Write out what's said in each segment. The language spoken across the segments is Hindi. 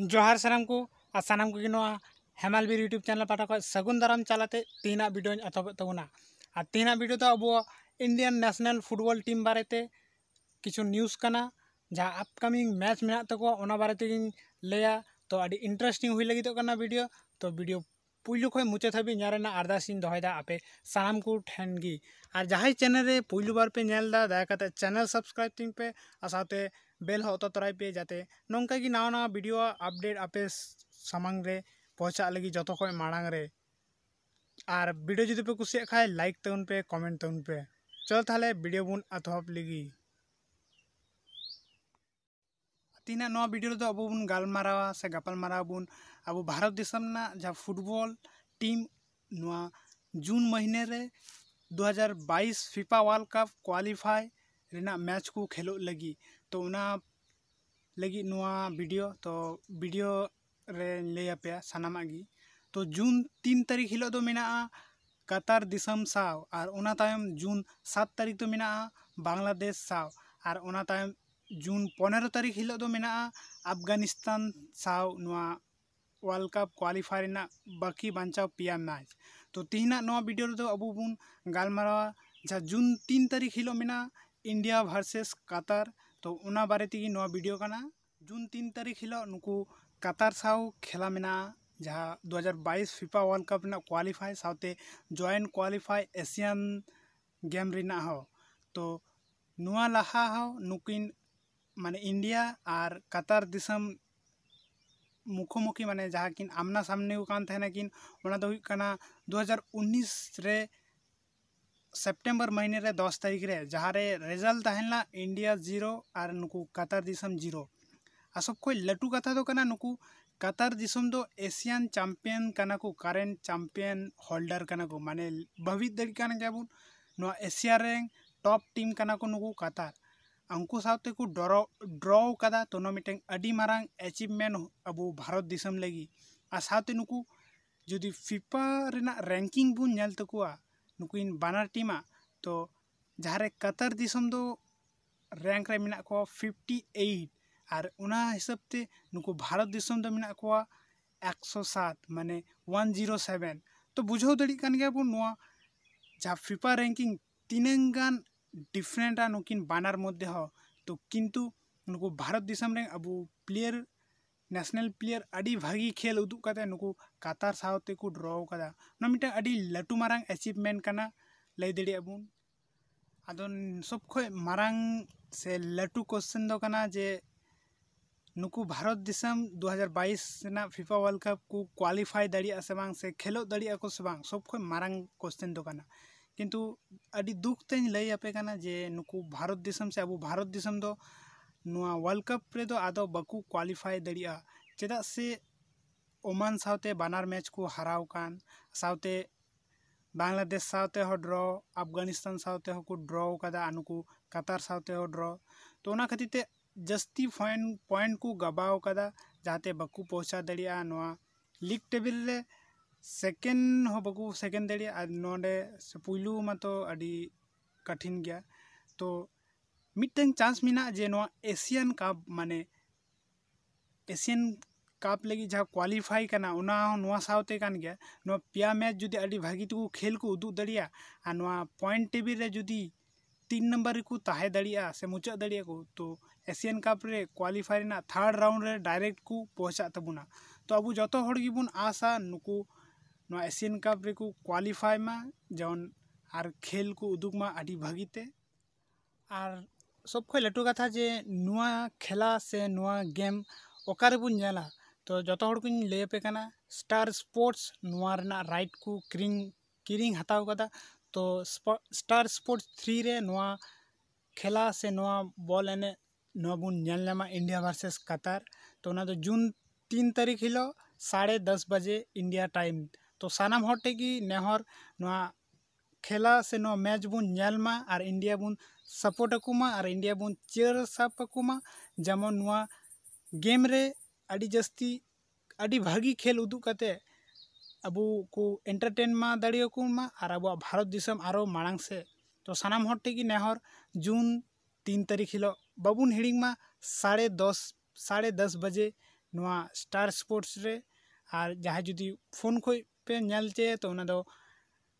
जोहार सराम को सामान को नो हेमालवीर यूट्यूब चैनल पाटा खुद सगुन दाराम चलाते तीन भिडियो एथब और तीन भिडियो तो अब इंडियन नेशनल फुटबॉल टीम बारे किचु न्यूज करना जहाँ आपकामिंग मैच मेहनत तो बारे तेज लिया तो इंटरेस्टिंग हुई लगे भिडियो तो भिडियो पुलु खो मुचाद हाबी अरदासन दहयदा आपे सामान को ठेनगी और जहाँ चैनल पुलु बारपे नलदा दायाकर चैनल सब्सक्राइब तीन पे और बेल हतो पे जाते नौका ना ना भिडियो आपडेट आपे सामांगे पहुँचा लगी जो खो रे और भिडियो जुदीपे कुछ लाइक तौन पे कमेंट तौन पे चल तेल भिडियो बन आतहब लगी तीन भिडियो अब बन गलमारा से गपालमारा बन अब भारत दिसम ना जहाँ फुटबॉल टीम ना जून महीने रे 2022 फीफा वर्ल्ड कप क्वालिफाई रेना मैच को खेल लगी तो उना लगी नुआ वीडियो तो वीडियो रे लैपे सनामी तो जून तीन तारीख हिल तो कतार दिसम साव और उना तायम जून सात तारीख तो मेना बांग्लादेश साव और उना तायम ᱡᱩᱱ ᱯᱚᱱᱮᱨᱚ ᱛᱟᱹᱨᱤᱠᱷ ᱦᱤᱞᱳᱜ ᱫᱚ ᱢᱮᱱᱟᱜᱼᱟ ᱟᱯᱷᱜᱟᱱᱤᱥᱛᱟᱱ ᱥᱟᱶ ᱱᱚᱣᱟ ᱳᱣᱟᱨᱞᱰ ᱠᱟᱯ ᱠᱳᱣᱟᱞᱤᱯᱷᱟᱭ ᱨᱮᱱᱟᱜ ᱵᱟᱹᱠᱤ ᱵᱟᱧᱪᱟᱣ ᱯᱮᱭᱟ ᱢᱮᱪ ᱛᱚ ᱛᱮᱦᱮᱧᱟᱜ ᱱᱚᱣᱟ ᱵᱷᱤᱰᱤᱭᱳ ᱨᱮᱫᱚ ᱟᱵᱚ ᱵᱚᱱ ᱜᱟᱞᱢᱟᱨᱟᱣᱟ ᱡᱟᱦᱟᱸ ᱡᱩᱱ ᱛᱤᱱ ᱛᱟᱹᱨᱤᱠᱷ ᱦᱤᱞᱳᱜ ᱢᱮᱱᱟᱜᱼᱟ ᱤᱱᱰᱤᱭᱟ ᱵᱷᱟᱨᱥᱮᱥ ᱠᱟᱛᱟᱨ ᱛᱚ ᱚᱱᱟ ᱵᱟᱨᱮ ᱛᱮᱜᱮ ᱱᱚᱣᱟ ᱵᱷᱤᱰᱤᱭᱳ ᱠᱟᱱᱟ ᱡᱩᱱ ᱛᱤᱱ ᱛᱟᱹᱨᱤᱠᱷ ᱦᱤᱞᱳᱜ ᱱᱩᱠᱩ ᱠᱟᱛᱟᱨ ᱥᱟᱶ ᱠᱷᱮᱞᱟ ᱢᱮᱱᱟᱜᱼᱟ ᱡᱟᱦᱟᱸ ᱫᱩ ᱦᱟᱡᱟᱨ ᱵᱟᱭᱤᱥ ᱯᱷᱤᱯᱟ ᱳᱣᱟᱨᱞᱰ ᱠᱟᱯ ᱨᱮᱱᱟᱜ ᱠᱳᱣᱟᱞᱤᱯᱷᱟᱭ ᱥᱟᱶᱛᱮ ᱡᱚᱭᱮᱱᱴ ᱠᱳᱣᱟᱞᱤᱯᱷᱟᱭ ᱮᱥᱤᱭᱟᱱ ᱜᱮᱢ ᱨᱮᱱᱟᱜ ᱦᱚᱸ ᱛᱚ ᱱᱚᱣᱟ ᱞᱟᱦᱟ ᱦᱚᱸ ᱱᱩᱠᱤᱱ ᱢᱟᱱᱮ इंडिया और कतार ᱫᱤᱥᱚᱢ ᱢᱩᱠᱷᱚᱢᱩᱠᱷᱤ ᱢᱟᱱᱮ ᱡᱟᱦᱟᱸ ᱠᱤᱱ ᱟᱢᱱᱟ ᱥᱟᱢᱱᱤ ᱠᱟᱱ ᱛᱟᱦᱮᱱᱟ ᱠᱤᱱ सेप्टेम्बर महीने रे दस तारीख रे जहाँ रेजल्ट इंडिया जीरो और नुकू कतार दिसम जीरो आ सब कोई लटू कथा तो कना नुकू कतार दिसम दो एशियन चैंपियन कना को करेंट चैंपियन होल्डर कना को माने भवित दड़ी कना क्या एशिया रे टॉप टीम कना को नुकू कतार उनते ड्रॉ का तो मारंग एचिवमेंट अब भारत लगी आते नुकू जुदी फिफा रैंकिंग बनल नुक बनार टीम तो जहाँ कतार रैंक में मे फिफ्टी एट और उना हिसाब से नुक भारत मे एक्शो सात माने वन जीरो सेवेन तो बुझे दिन गया फिफा रैंकिंग तीन गान ᱰᱤᱯᱷᱟᱨᱮᱱᱴᱟ ᱱᱩᱠᱤᱱ ᱵᱟᱱᱟᱨ ᱢᱚᱫᱽᱫᱷᱮ ᱦᱚᱸ ᱛᱚ ᱠᱤᱱᱛᱩ ᱱᱩᱠᱩ ᱵᱷᱟᱨᱚᱛ ᱫᱤᱥᱚᱢ ᱨᱮᱱ ᱟᱵᱚ ᱯᱞᱮᱭᱟᱨ ᱱᱮᱥᱱᱮᱞ ᱯᱞᱮᱭᱟᱨ ᱟᱹᱰᱤ ᱵᱷᱟᱹᱜᱤ ᱠᱷᱮᱞ ᱩᱫᱩᱜ ᱠᱟᱛᱮᱫ ᱱᱩᱠᱩ ᱠᱟᱛᱟᱨ ᱥᱟᱶᱛᱮ ᱠᱚ ᱰᱨᱚ ᱟᱠᱟᱫᱟ ᱚᱱᱟ ᱢᱤᱫᱴᱟᱝ ᱟᱹᱰᱤ ᱞᱟᱹᱴᱩ ᱢᱟᱨᱟᱝ ᱮᱪᱤᱵᱷᱢᱮᱱᱴ ᱠᱟᱱᱟ ᱞᱟᱹᱭ ᱫᱟᱲᱮᱭᱟᱜ ᱵᱚᱱ ᱟᱫᱚ ᱥᱚᱵ ᱠᱷᱚᱱ ᱢᱟᱨᱟᱝ ᱥᱮ ᱞᱟᱹᱴᱩ ᱠᱚᱥᱪᱮᱱ ᱫᱚ ᱠᱟᱱᱟ ᱡᱮ ᱱᱩᱠᱩ ᱵᱷᱟᱨᱚᱛ ᱫᱤᱥᱚᱢ ᱫᱩ ᱦᱟᱡᱟᱨ ᱵᱟᱭᱤᱥ ᱨᱮᱱᱟᱜ ᱯᱷᱤᱯᱟ ᱳᱣᱟᱨᱞᱰ ᱠᱟᱯ ᱠᱚ ᱠᱳᱣᱟᱞᱤᱯᱷᱟᱭ ᱫᱟᱲᱮᱭᱟᱜᱼᱟ ᱥᱮ ᱵᱟᱝ ᱥᱮ ᱠᱷᱮᱞᱳᱜ ᱫᱟᱲᱮᱭᱟᱜᱼᱟ ᱠᱚ ᱥᱮ ᱵᱟᱝ ᱥᱚᱵ ᱠᱷᱚᱱ ᱢᱟᱨᱟᱝ ᱠᱚᱥᱪᱮᱱ ᱫᱚ ᱠᱟᱱᱟ किंतु अभी दुख तेज तो लई आपे जे नुकू भारत दिसम से अब भारत दिसम दो नुआ वर्ल्ड कप रे दो आदो बकु क्वालिफाई दड़िया चेदा से ओमान साउते बनार मैच को हराव कान साउते बांग्लादेश साउते हो ड्रॉ अफगानिस्तान साउते हो को ड्रॉ कदा अनुकु कतार साउते हो ड्रॉ तो ना खाती ते जस्ती पॉइंट पॉइंट को गबाव कदा जाते बकु पहुंचा दड़िया नुआ लीग टेबल रे सेकेंड हम बाको सेकेंड दड़े पुलो तो कठिन गया तो मिट्टन चांस में जे एशियन कप माने एशियन कप लगे जहाँ क्वालिफाई करना उना साउते मैच जुदी अड़ी भागी तो खेल को उदु दड़िया आ पॉइंट टेबिल रे तीन नम्बर को ताहे दड़िया मुचा दड़िया को तो एशियन कप रे क्वालिफाई ना थर्ड राउंड रे डायरेक्ट को पोचा तबुना तो अब जो हड़ गिबुन नुकू ᱱᱚᱣᱟ ᱮᱥᱤᱭᱟᱱ ᱠᱟᱯ ᱨᱮᱠᱚ ᱠᱳᱣᱟᱞᱤᱯᱷᱟᱭ ᱢᱟ ᱡᱮᱢᱚᱱ ᱟᱨ ᱠᱷᱮᱞ ᱠᱚ ᱩᱫᱩᱜᱽ ᱢᱟ ᱟᱹᱰᱤ ᱵᱷᱟᱹᱜᱤ ᱛᱮ ᱟᱨ ᱥᱚᱵ ᱠᱷᱚᱱ ᱞᱟᱹᱴᱩ ᱠᱟᱛᱷᱟ ᱡᱮ ᱱᱚᱣᱟ ᱠᱷᱮᱞᱟ ᱥᱮ ᱱᱚᱣᱟ ᱜᱮᱢ ᱚᱠᱟ ᱨᱮᱵᱚᱱ ᱧᱮᱞᱟ ᱛᱚ ᱡᱚᱛᱚ ᱦᱚᱲ ᱠᱚᱧ ᱞᱟᱹᱭ ᱟᱯᱮ ᱠᱟᱱᱟ ᱥᱴᱟᱨ ᱥᱯᱳᱨᱴᱥ ᱱᱚᱣᱟ ᱨᱮᱱᱟᱜ ᱨᱟᱭᱤᱴ ᱠᱚ ᱠᱤᱨᱤᱧ ᱠᱤᱨᱤᱧ ᱦᱟᱛᱟᱣ ᱠᱟᱫᱟ ᱛᱚ ᱥᱴᱟᱨ ᱥᱯᱳᱨᱴᱥ ᱛᱷᱨᱤ ᱨᱮ ᱱᱚᱣᱟ ᱠᱷᱮᱞᱟ ᱥᱮ ᱱᱚᱣᱟ ᱵᱚᱞ ᱮᱱᱮᱡ ᱱᱚᱣᱟ ᱵᱚᱱ ᱧᱮᱞ ᱧᱟᱢᱟ ᱤᱱᱰᱤᱭᱟ ᱵᱷᱟᱨᱥᱮᱥ ᱠᱟᱛᱟᱨ ᱛᱚ ᱚᱱᱟ ᱫᱚ ᱡᱩᱱ ᱛᱤᱱ ᱛᱟᱹᱨᱤᱠᱷ ᱦᱤᱞᱳᱜ साढ़े दस बजे इंडिया टाइम तो सामान हटेगी नेहर ना खेला से ना मैच बनमा और इंडिया बो सपोर्ट अकुमा और इंडिया बो चेयर साफ अकुमा जेमन ना गेम रे जस्ती भागी खेल उदूकते अब को एंटरटेनमा दाड़कमा और अब भारत दिसम आरो मांग से तो सामान हटेगी नेहर जून तीन तारीख हिल बाबन हिड़ीमा साढ़े दस साढ़े दस बजे ना स्टार स्पोर्ट्स रे और जहाँ जुदी फोन खो पेल चे तो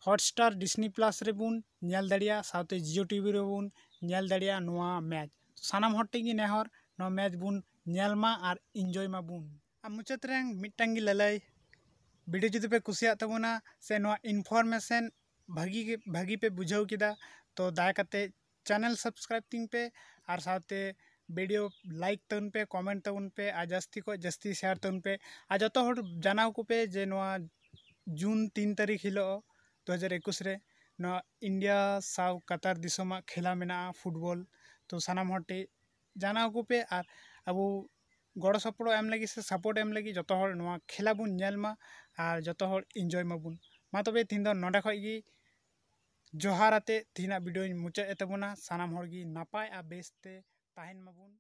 हटस्टार डिसनी प्लस रेल दाड़ा साथ जिओ टीवी रेल दाड़ा मैच सामान हटेगी नहर ना मैच बनमा और इनजय बन मुचाद तो रंग मिट्टी लालय भिडियो जुदी पे कुछ तबना तो से इनफरमेशन भागी भागी पे बुझे क्या तो दायका चैनल सब्सक्राइब तीन पे और साथे वीडियो लाइक तवन तो पे कमेंट तवन पे और जस्ती को जस्ती शेयर तवन पे और जो जानको पे जे ᱡᱩᱱ ᱛᱤᱱ ᱛᱟᱹᱨᱤᱠᱷ ᱦᱤᱞᱳᱜ ᱫᱩ ᱦᱟᱡᱟᱨ ᱮᱠᱩᱥ ᱨᱮ ᱱᱚᱣᱟ ᱤᱱᱰᱤᱭᱟ ᱥᱟᱶ ᱠᱟᱛᱟᱨ ᱫᱤᱥᱚᱢᱟᱜ ᱠᱷᱮᱞᱟ ᱢᱮᱱᱟᱜᱼᱟ ᱯᱷᱩᱴᱵᱚᱞ ᱛᱚ ᱥᱟᱱᱟᱢ ᱦᱚᱲ ᱴᱷᱮᱱ ᱡᱟᱱᱟᱣ ᱠᱚᱯᱮ ᱟᱨ ᱟᱵᱚ ᱜᱚᱲᱚ ᱥᱚᱯᱚᱦᱚᱫ ᱮᱢ ᱞᱟᱹᱜᱤᱫ ᱥᱮ ᱥᱟᱯᱳᱨᱴ ᱮᱢ ᱞᱟᱹᱜᱤᱫ ᱡᱚᱛᱚ ᱦᱚᱲ ᱱᱚᱣᱟ ᱠᱷᱮᱞᱟ ᱵᱚᱱ ᱧᱮᱞ ᱢᱟ ᱟᱨ ᱡᱚᱛᱚ ᱦᱚᱲ ᱤᱱᱡᱚᱭ ᱢᱟᱵᱚᱱ ᱢᱟ ᱛᱚᱵᱮ ᱛᱤᱦᱤᱧ ᱫᱚ ᱱᱚᱰᱮ ᱠᱷᱚᱱ ᱜᱮ ᱡᱚᱦᱟᱨ ᱟᱛᱮᱫ ᱛᱤᱦᱤᱧᱟᱜ ᱵᱷᱤᱰᱭᱳᱧ ᱢᱩᱪᱟᱹᱫ ᱮᱫ ᱛᱟᱵᱚᱱᱟ ᱥᱟᱱᱟᱢ ᱦᱚᱲ ᱜᱮ ᱱᱟᱯᱟᱭ ᱟᱨ ᱵᱮᱥ ᱛᱮ ᱛᱟᱦᱮᱱ ᱢᱟᱵᱚᱱ